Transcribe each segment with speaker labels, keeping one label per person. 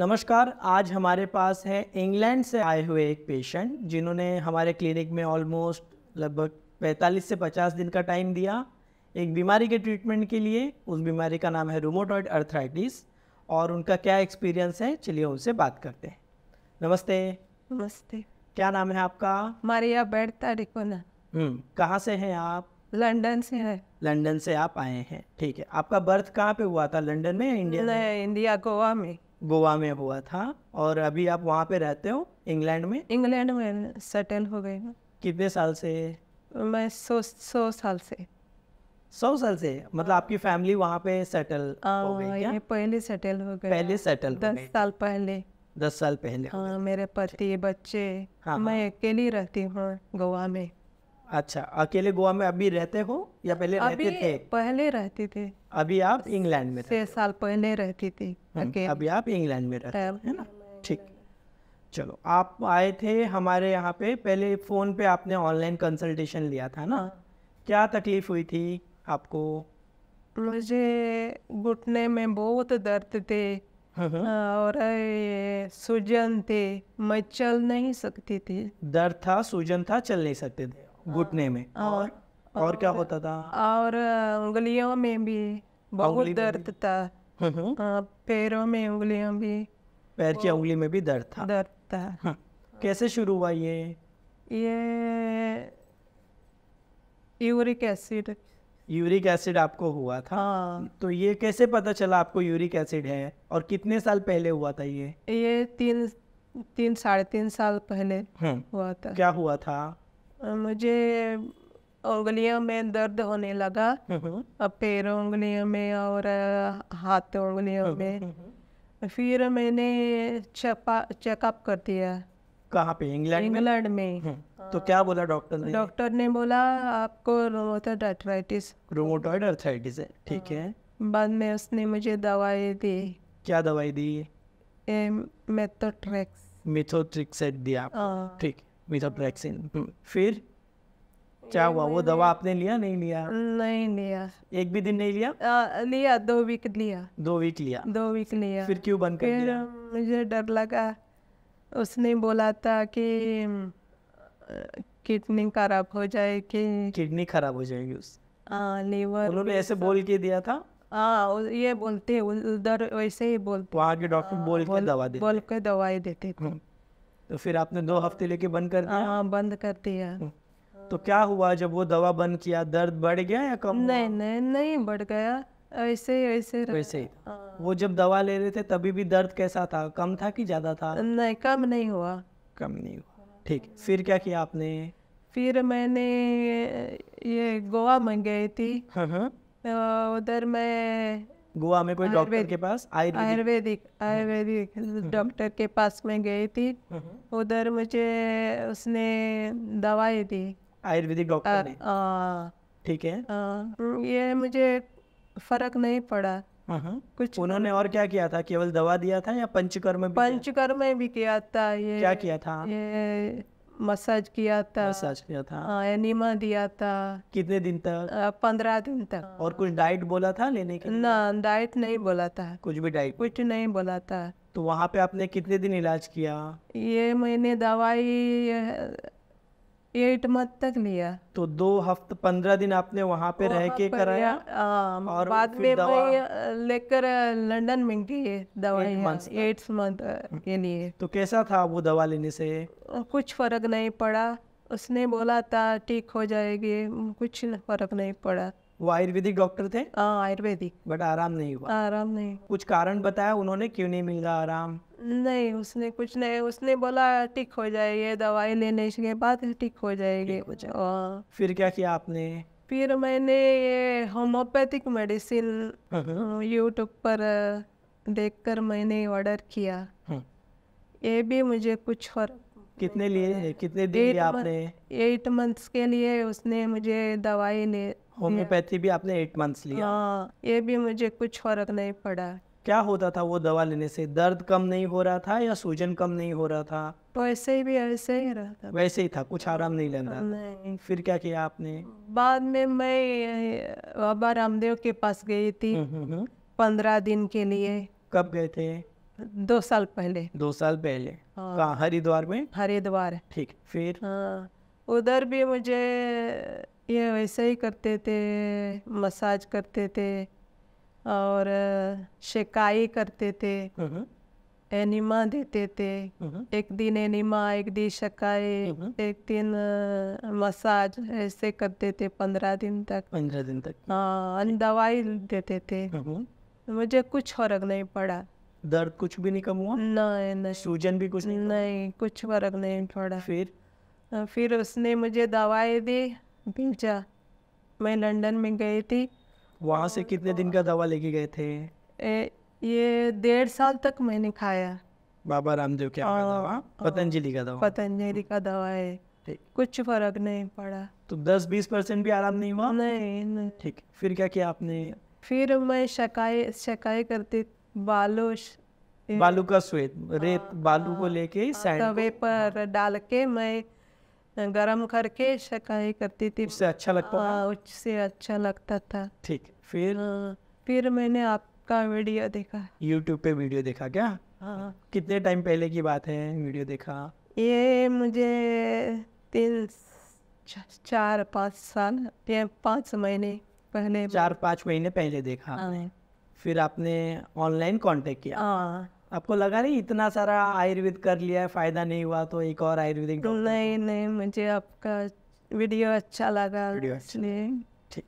Speaker 1: नमस्कार आज हमारे पास है इंग्लैंड से आए हुए एक पेशेंट जिन्होंने हमारे क्लिनिक में ऑलमोस्ट लगभग 45 से 50 दिन का टाइम दिया एक बीमारी के ट्रीटमेंट के लिए उस बीमारी का नाम है रोमोटॉइड अर्थराइटिस और उनका क्या एक्सपीरियंस है चलिए उनसे बात करते हैं नमस्ते
Speaker 2: नमस्ते क्या नाम है आपका मारिया बैठता रिकोना हम्म, कहाँ से हैं आप लंदन से है
Speaker 1: लंदन से आप आए हैं ठीक है आपका बर्थ कहाँ पे हुआ था लंदन में इंडिया में? इंडिया गोवा में गोवा में हुआ था और अभी आप वहाँ पे रहते हो इंग्लैंड में
Speaker 2: इंग्लैंड में सेटल हो गए
Speaker 1: कितने साल से
Speaker 2: मैं सौ सौ साल से
Speaker 1: सौ साल से मतलब आपकी फैमिली वहाँ पे सेटल आ,
Speaker 2: हो गई क्या? पहले सेटल हो गए पहले सेटल दस साल पहले
Speaker 1: दस साल पहले
Speaker 2: हाँ मेरे पति बच्चे हाँ, हाँ, मैं अकेली रहती हूँ गोवा में
Speaker 1: अच्छा अकेले गोवा में अभी रहते हो या पहले अभी रहते थे
Speaker 2: पहले रहते थे
Speaker 1: अभी आप इंग्लैंड में
Speaker 2: छह साल पहले रहती थी हम्म,
Speaker 1: अभी आप इंग्लैंड में रहते
Speaker 2: है ना ठीक
Speaker 1: चलो आप आए थे हमारे यहाँ पे पहले फ़ोन पे आपने ऑनलाइन कंसल्टेशन लिया था ना हाँ। क्या तकलीफ हुई थी आपको
Speaker 2: मुझे घुटने में बहुत दर्द थे हाँ, हाँ। और सूजन थे मैं चल नहीं सकती थी
Speaker 1: दर्द था सूजन था चल नहीं सकते थे घुटने में
Speaker 2: हाँ। और और क्या होता था और उंगलियों में भी
Speaker 1: बहुत दर्द था हम्म, हम्म।
Speaker 2: हाँ, पैरों में उंगलियों भी पैर की
Speaker 1: उंगली में भी दर्द था दर्द था हाँ। कैसे शुरू हुआ ये
Speaker 2: ये यूरिक
Speaker 1: एसिड यूरिक एसिड आपको हुआ था हाँ। तो ये कैसे पता चला आपको यूरिक एसिड है और कितने साल पहले हुआ था ये
Speaker 2: ये तीन तीन साढ़े तीन साल पहले हम्म। हुआ था क्या हुआ था मुझे उंगलियों में दर्द होने लगा
Speaker 1: अब
Speaker 2: पैरों उंगलियों में और हाथ उंगलियों में फिर मैंने चेकअप कर दिया
Speaker 1: कहाँ पे इंग्लैंड इंग्लैंड में, में। हम्म, हाँ। तो क्या बोला डॉक्टर ने डॉक्टर
Speaker 2: ने बोला आपको रोमोटॉइड अर्थराइटिस
Speaker 1: रोमोटॉइड अर्थराइटिस है ठीक हाँ। है
Speaker 2: बाद में उसने मुझे दवाई दी
Speaker 1: क्या दवाई दी
Speaker 2: मेथोट्रेक्स
Speaker 1: मेथोट्रेक्स दिया हाँ। ठीक विदाउट वैक्सीन hmm, फिर क्या हुआ वो दवा आपने लिया नहीं लिया
Speaker 2: नहीं लिया
Speaker 1: एक भी दिन नहीं लिया
Speaker 2: आ, लिया दो वीक लिया दो वीक लिया दो वीक लिया फिर क्यों बंद कर दिया मुझे डर लगा उसने बोला था कि किडनी खराब हो जाए कि किडनी खराब हो जाएगी उस आ, लीवर उन्होंने ऐसे बोल के दिया था आ, ये बोलते उधर वैसे ही बोलते वहाँ के डॉक्टर बोल के दवा देते बोल के दवाई देते तो फिर आपने दो हफ्ते लेके बंद कर दिया हाँ, बंद कर दिया हम्म।
Speaker 1: तो क्या हुआ जब वो दवा बंद किया दर्द बढ़ गया या कम नहीं
Speaker 2: नहीं नहीं बढ़ गया ऐसे ही ऐसे वैसे ही हाँ।
Speaker 1: वो जब दवा ले रहे थे तभी भी दर्द कैसा था कम था कि ज्यादा था
Speaker 2: नहीं कम नहीं हुआ
Speaker 1: कम नहीं हुआ ठीक फिर क्या किया आपने
Speaker 2: फिर मैंने ये गोवा में गई थी हाँ, उधर मैं
Speaker 1: गोवा में कोई डॉक्टर के पास आयुर्वेदिक
Speaker 2: आयुर्वेदिक हम्म। हम्म। डॉक्टर के पास में गई थी हम्म। उधर मुझे उसने दवाई दी
Speaker 1: आयुर्वेदिक डॉक्टर ने ठीक है
Speaker 2: आ, ये मुझे फर्क नहीं पड़ा
Speaker 1: कुछ उन्होंने और क्या किया था केवल दवा दिया था या पंचकर्म पंचकर्म भी किया था ये क्या किया था
Speaker 2: ये
Speaker 1: मसाज किया था मसाज किया
Speaker 2: था हाँ, एनिमा दिया था कितने दिन तक पंद्रह दिन तक
Speaker 1: और कुछ डाइट बोला था लेने के ना
Speaker 2: डाइट नहीं बोला था कुछ भी डाइट कुछ नहीं बोला था
Speaker 1: तो वहाँ पे आपने कितने दिन इलाज किया
Speaker 2: ये मैंने दवाई एट मंथ तक लिया
Speaker 1: तो दो हफ्ते पंद्रह दिन आपने वहाँ पे रह के कराया
Speaker 2: आ, और बाद में लेकर लंदन में गई दवाई एट मंथ के लिए तो कैसा था वो दवा लेने से कुछ फर्क नहीं पड़ा उसने बोला था ठीक हो जाएगी कुछ फर्क नहीं पड़ा
Speaker 1: वो आयुर्वेदिक डॉक्टर थे आयुर्वेदिक बट आराम नहीं हुआ
Speaker 2: आराम नहीं
Speaker 1: कुछ कारण बताया उन्होंने क्यों नहीं मिला आराम
Speaker 2: नहीं उसने कुछ नहीं उसने बोला ठीक हो जाएगी दवाई लेने के बाद ठीक हो जाएगी
Speaker 1: फिर क्या किया आपने
Speaker 2: फिर मैंने ये होम्योपैथिक मेडिसिन हाँ, हाँ। यूट्यूब पर देखकर मैंने ऑर्डर किया हाँ। ये भी मुझे कुछ फर्क
Speaker 1: कितने लिए कितने दिन आपने
Speaker 2: एट मंथ्स के लिए उसने मुझे दवाई ले होम्योपैथी
Speaker 1: भी आपने एट मंथ्स लिया
Speaker 2: हाँ ये भी मुझे कुछ फर्क नहीं पड़ा
Speaker 1: क्या होता था वो दवा लेने से दर्द कम नहीं हो रहा था या सूजन कम नहीं हो रहा था
Speaker 2: तो ऐसे ही भी ऐसे ही रहता
Speaker 1: वैसे ही था कुछ आराम नहीं लेना नहीं फिर क्या किया आपने
Speaker 2: बाद में मैं बाबा रामदेव के पास गई थी हम्म, हम्म, हम्म। पंद्रह दिन के लिए कब गए थे दो साल पहले
Speaker 1: दो साल पहले हाँ हरिद्वार में
Speaker 2: हरिद्वार
Speaker 1: ठीक फिर
Speaker 2: हाँ उधर भी मुझे ये वैसे ही करते थे मसाज करते थे और शिकाई करते थे हम्म। एनिमा देते थे हम्म। एक दिन एनिमा एक दिन शिकाई हम्म। एक दिन मसाज ऐसे करते थे पंद्रह दिन तक
Speaker 1: पंद्रह दिन तक
Speaker 2: हाँ दवाई देते थे मुझे कुछ फर्क नहीं पड़ा दर्द कुछ भी नहीं कम हुआ नहीं नहीं सूजन भी कुछ नहीं नहीं कुछ फर्क नहीं पड़ा फिर फिर उसने मुझे दवाई दी भेजा अच्छा। मैं लंदन में गई थी
Speaker 1: वहाँ से कितने दिन का दवा लेके गए थे
Speaker 2: ए, ये डेढ़ साल तक मैंने खाया
Speaker 1: बाबा रामदेव के दवा हाँ, हाँ। पतंजलि का दवा
Speaker 2: पतंजलि का दवा है कुछ फर्क नहीं पड़ा
Speaker 1: तो दस बीस परसेंट भी आराम नहीं हुआ नहीं, नहीं। ठीक फिर क्या किया आपने
Speaker 2: फिर मैं शकाई शकाई करती बालों बालू
Speaker 1: का स्वेद रेत हाँ, बालू को लेके साइड
Speaker 2: पर डाल के मैं गरम करके सकाई करती थी उससे अच्छा लगता था हाँ, उससे अच्छा लगता था
Speaker 1: ठीक फिर आ, हाँ,
Speaker 2: फिर मैंने आपका वीडियो देखा
Speaker 1: यूट्यूब पे वीडियो देखा क्या आ, हाँ। कितने टाइम पहले की बात है वीडियो देखा
Speaker 2: ये मुझे तीन चार पाँच साल या पाँच महीने पहले
Speaker 1: चार पाँच महीने पहले देखा फिर आपने ऑनलाइन कांटेक्ट
Speaker 2: किया
Speaker 1: आपको लगा नहीं इतना सारा आयुर्वेद कर लिया है फायदा नहीं हुआ तो एक और आयुर्वेदिक
Speaker 2: नहीं नहीं मुझे आपका वीडियो अच्छा लगा वीडियो अच्छा
Speaker 1: ठीक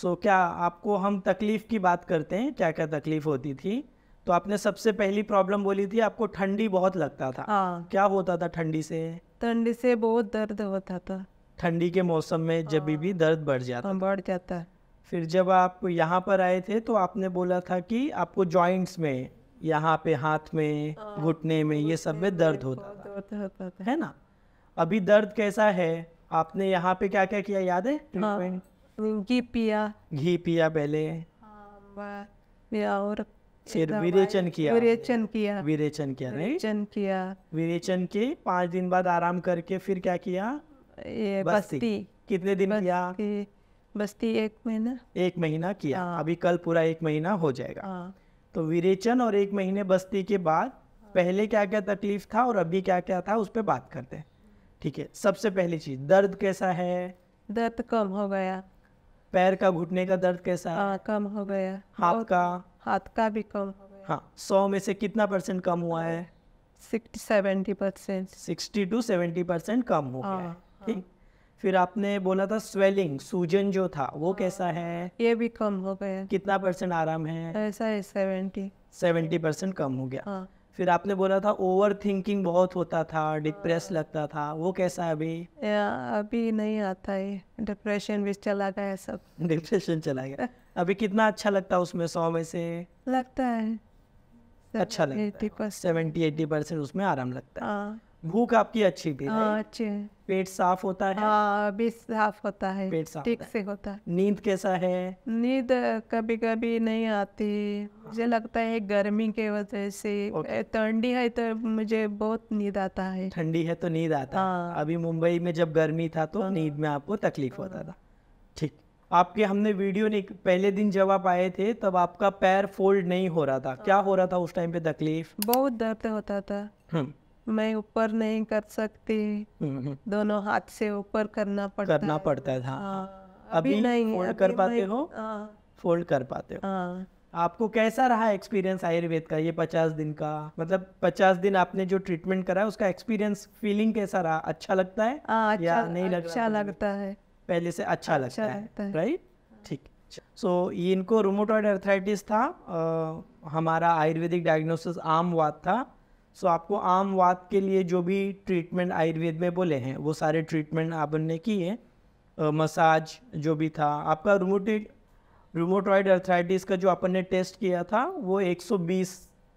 Speaker 1: सो क्या आपको हम तकलीफ की बात करते हैं क्या क्या तकलीफ होती थी तो आपने सबसे पहली प्रॉब्लम बोली थी आपको ठंडी बहुत लगता था आ, हाँ। क्या होता था ठंडी से
Speaker 2: ठंडी से बहुत दर्द होता था
Speaker 1: ठंडी के मौसम में जब भी दर्द बढ़ जाता हाँ,
Speaker 2: बढ़ जाता है
Speaker 1: फिर जब आप यहाँ पर आए थे तो आपने बोला था कि आपको जॉइंट्स में यहाँ पे हाथ में हाँ। घुटने में ये सब में दर्द होता
Speaker 2: था है ना
Speaker 1: अभी दर्द कैसा है आपने यहाँ पे क्या क्या किया याद है घी हाँ।
Speaker 2: पिया
Speaker 1: घी पिया पहले और फिर विरेचन किया
Speaker 2: विरेचन किया
Speaker 1: विरेचन किया विरेचन किया विरेचन के पांच दिन बाद आराम करके फिर क्या किया ये बस्ती कितने दिन किया बस्ती एक महीना एक महीना किया हाँ। अभी कल पूरा एक महीना हो जाएगा तो विरेचन और एक महीने बस्ती के बाद हाँ। पहले क्या क्या तकलीफ था और अभी क्या क्या था उस पर बात करते हैं ठीक है सबसे पहली चीज दर्द कैसा है
Speaker 2: दर्द कम हो गया
Speaker 1: पैर का घुटने का दर्द कैसा आ, हाँ,
Speaker 2: कम हो गया हाथ का हाथ का भी कम हो
Speaker 1: गया हाँ सौ में से कितना परसेंट कम हुआ है sixty seventy percent sixty to seventy percent कम हो गया हाँ, ठीक फिर आपने बोला था स्वेलिंग सूजन जो था वो आ, हाँ।
Speaker 2: कैसा है ये भी कम हो गया
Speaker 1: कितना परसेंट आराम है
Speaker 2: ऐसा है सेवेंटी
Speaker 1: सेवेंटी परसेंट कम हो गया हाँ। फिर आपने बोला था ओवर थिंकिंग बहुत होता था डिप्रेस हाँ। लगता था वो कैसा है अभी
Speaker 2: या, अभी नहीं आता है डिप्रेशन भी चला गया सब
Speaker 1: डिप्रेशन चला गया अभी कितना अच्छा लगता है उसमें सौ में से
Speaker 2: लगता है
Speaker 1: अच्छा लगता है सेवेंटी एट्टी परसेंट उसमें आराम लगता है हाँ। भूख आपकी अच्छी भी हाँ,
Speaker 2: अच्छी है पेट साफ होता है भी हाँ, साफ होता है पेट साफ ठीक से होता है
Speaker 1: नींद कैसा है
Speaker 2: नींद कभी कभी नहीं आती मुझे लगता है गर्मी के वजह से ठंडी है तो मुझे बहुत नींद आता है ठंडी
Speaker 1: है तो नींद आता है हाँ। अभी मुंबई में जब गर्मी था तो नींद में आपको तकलीफ होता था ठीक आपके हमने वीडियो नहीं पहले दिन जब आप आए थे तब आपका पैर फोल्ड नहीं हो रहा था क्या हो रहा था उस टाइम पे तकलीफ
Speaker 2: बहुत दर्द होता था हम्म। मैं ऊपर नहीं कर सकती दोनों हाथ से ऊपर करना पड़ता करना है। पड़ता हाँ। था हाँ।
Speaker 1: अभी, अभी नहीं फोल्ड हाँ। कर पाते हो फोल्ड कर पाते हो आपको कैसा रहा एक्सपीरियंस आयुर्वेद का ये पचास दिन का मतलब पचास दिन आपने जो ट्रीटमेंट करा उसका एक्सपीरियंस फीलिंग कैसा रहा अच्छा लगता है
Speaker 2: आ, हाँ, अच्छा, या नहीं लग अच्छा लगता है
Speaker 1: पहले से अच्छा, अच्छा लगता है राइट ठीक सो ये इनको रोमोटॉइड अर्थराइटिस था हमारा आयुर्वेदिक डायग्नोसिस आम वाद था सो आपको आम वात के लिए जो भी ट्रीटमेंट आयुर्वेद में बोले हैं वो सारे ट्रीटमेंट आपने किए मसाज जो भी था आपका रूमोटेड रूमोटॉइड अर्थराइटिस का जो अपन ने टेस्ट किया था वो 120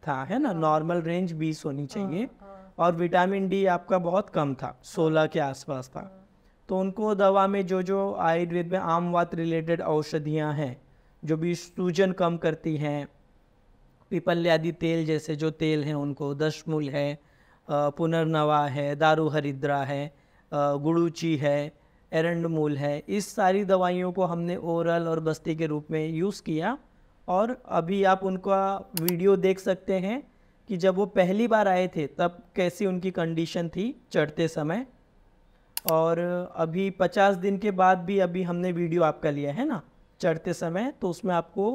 Speaker 1: था है ना नॉर्मल रेंज 20 होनी हाँ, चाहिए हाँ। और विटामिन डी आपका बहुत कम था 16 के आसपास था हाँ। तो उनको दवा में जो जो आयुर्वेद में आमवात रिलेटेड औषधियाँ हैं जो भी सूजन कम करती हैं पीपल आदि तेल जैसे जो तेल हैं उनको दशमूल है पुनर्नवा है दारू हरिद्रा है गुड़ूची है एरंड मूल है इस सारी दवाइयों को हमने ओरल और बस्ती के रूप में यूज़ किया और अभी आप उनका वीडियो देख सकते हैं कि जब वो पहली बार आए थे तब कैसी उनकी कंडीशन थी चढ़ते समय और अभी पचास दिन के बाद भी अभी हमने वीडियो आपका लिया है ना चढ़ते समय तो उसमें आपको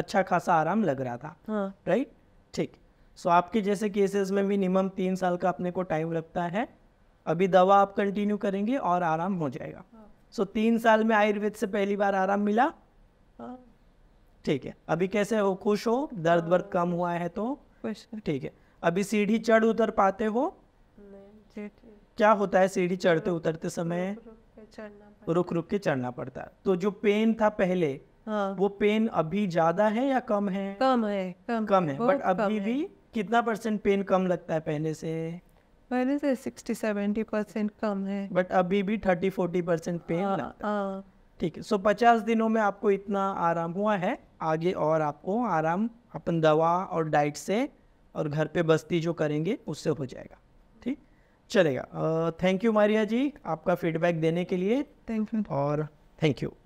Speaker 1: अच्छा खासा आराम लग रहा था हाँ. राइट ठीक सो आपके जैसे केसेस में मिनिमम तीन साल का अपने को टाइम लगता है अभी दवा आप कंटिन्यू करेंगे और आराम हो जाएगा सो हाँ. तीन साल में आयुर्वेद से पहली बार आराम मिला हाँ. ठीक है अभी कैसे हो खुश हो दर्द वर्द हाँ। कम हुआ है तो ठीक है अभी सीढ़ी चढ़ उतर पाते हो क्या होता है सीढ़ी चढ़ते उतरते समय रुक रुक के चढ़ना पड़ता है तो जो पेन था पहले हाँ. वो पेन अभी ज्यादा है या कम है
Speaker 2: कम है कम कम है बट अभी
Speaker 1: भी कितना परसेंट पेन कम लगता है पहले से
Speaker 2: पहले से सिक्सटी सेवेंटी परसेंट कम है
Speaker 1: बट अभी भी थर्टी फोर्टी परसेंट पेन हाँ, लगता है हाँ। ठीक है सो पचास दिनों में आपको इतना आराम हुआ है आगे और आपको आराम अपन दवा और डाइट से और घर पे बस्ती जो करेंगे उससे हो जाएगा ठीक चलेगा थैंक यू मारिया जी आपका फीडबैक देने के लिए थैंक यू और थैंक यू